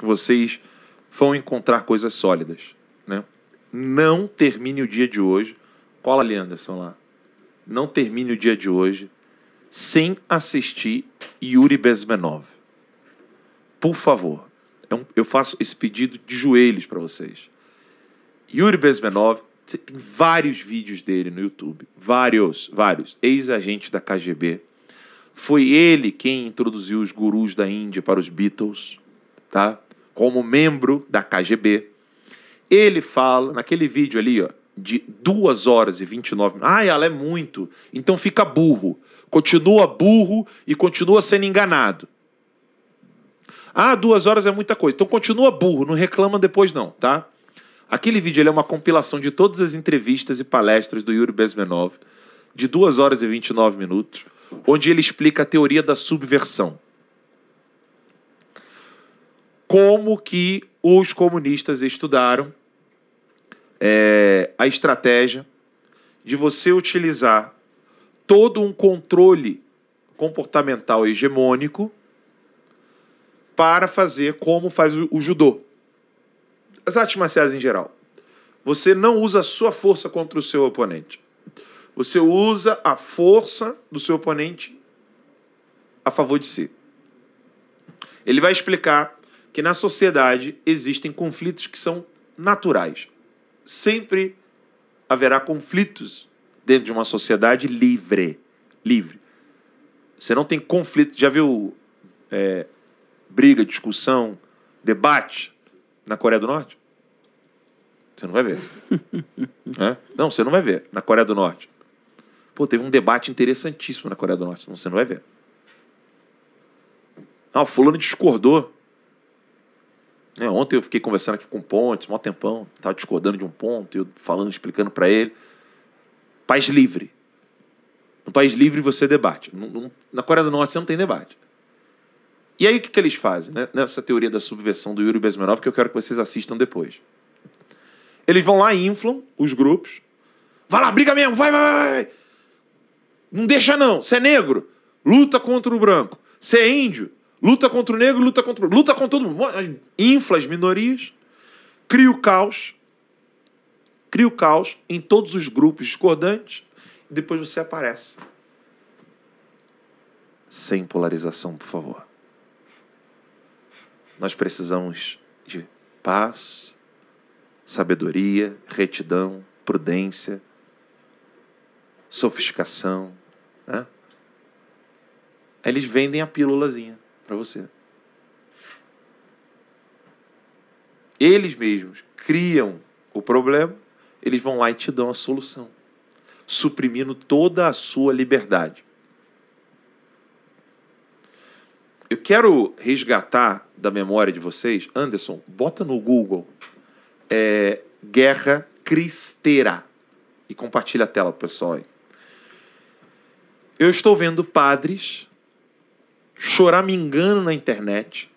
vocês vão encontrar coisas sólidas. Né? Não termine o dia de hoje. Cola ali, Anderson, lá. Não termine o dia de hoje sem assistir Yuri Bezmenov. Por favor, é eu faço esse pedido de joelhos para vocês. Yuri Bezmenov, tem vários vídeos dele no YouTube. Vários, vários. Ex-agente da KGB. Foi ele quem introduziu os gurus da Índia para os Beatles tá? Como membro da KGB. Ele fala, naquele vídeo ali, ó, de 2 horas e 29 minutos. Ah, ela é muito. Então fica burro. Continua burro e continua sendo enganado. Ah, duas horas é muita coisa. Então continua burro, não reclama depois não, tá? Aquele vídeo é uma compilação de todas as entrevistas e palestras do Yuri Bezmenov, de 2 horas e 29 minutos, onde ele explica a teoria da subversão como que os comunistas estudaram é, a estratégia de você utilizar todo um controle comportamental hegemônico para fazer como faz o, o judô. As artes marciais em geral. Você não usa a sua força contra o seu oponente. Você usa a força do seu oponente a favor de si. Ele vai explicar que na sociedade existem conflitos que são naturais. Sempre haverá conflitos dentro de uma sociedade livre. Livre. Você não tem conflito. Já viu é, briga, discussão, debate na Coreia do Norte? Você não vai ver. é? Não, você não vai ver. Na Coreia do Norte. Pô, teve um debate interessantíssimo na Coreia do Norte. Não, você não vai ver. Ah, o fulano discordou. Né, ontem eu fiquei conversando aqui com o Pontes, um tempão, estava discordando de um ponto, eu falando, explicando para ele. País livre. No país livre você debate. Na Coreia do Norte você não tem debate. E aí o que, que eles fazem, né? Nessa teoria da subversão do Yuri Bezmenov, que eu quero que vocês assistam depois. Eles vão lá e inflam os grupos. Vai lá, briga mesmo, vai, vai, vai. Não deixa não, você é negro, luta contra o branco. Você é índio, Luta contra o negro, luta contra o luta contra todo mundo. Infla as minorias, cria o caos, cria o caos em todos os grupos discordantes, e depois você aparece. Sem polarização, por favor. Nós precisamos de paz, sabedoria, retidão, prudência, sofisticação. Né? Eles vendem a pílulazinha para você. Eles mesmos criam o problema, eles vão lá e te dão a solução, suprimindo toda a sua liberdade. Eu quero resgatar da memória de vocês, Anderson, bota no Google é, Guerra Cristeira e compartilha a tela pro pessoal aí. Eu estou vendo padres chorar me engana na internet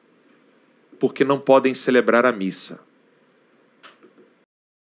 porque não podem celebrar a missa.